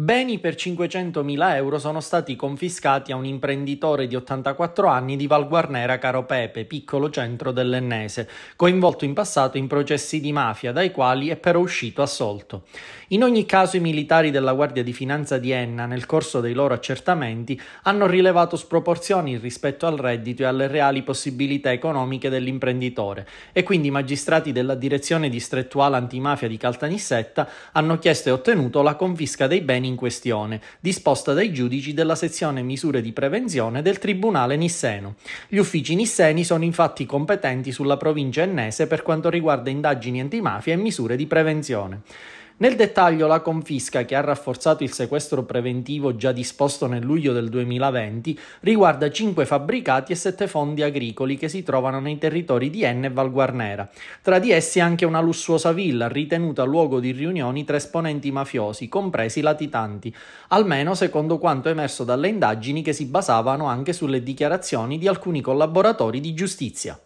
Beni per 500.000 euro sono stati confiscati a un imprenditore di 84 anni di Valguarnera Caro Pepe, piccolo centro dell'Ennese, coinvolto in passato in processi di mafia, dai quali è però uscito assolto. In ogni caso i militari della Guardia di Finanza di Enna, nel corso dei loro accertamenti, hanno rilevato sproporzioni rispetto al reddito e alle reali possibilità economiche dell'imprenditore e quindi i magistrati della Direzione Distrettuale Antimafia di Caltanissetta hanno chiesto e ottenuto la confisca dei beni in questione, disposta dai giudici della sezione misure di prevenzione del Tribunale Nisseno. Gli uffici nisseni sono infatti competenti sulla provincia ennese per quanto riguarda indagini antimafia e misure di prevenzione. Nel dettaglio la confisca, che ha rafforzato il sequestro preventivo già disposto nel luglio del 2020, riguarda 5 fabbricati e 7 fondi agricoli che si trovano nei territori di Enne e Valguarnera. Tra di essi anche una lussuosa villa ritenuta luogo di riunioni tra esponenti mafiosi, compresi latitanti, almeno secondo quanto emerso dalle indagini che si basavano anche sulle dichiarazioni di alcuni collaboratori di giustizia.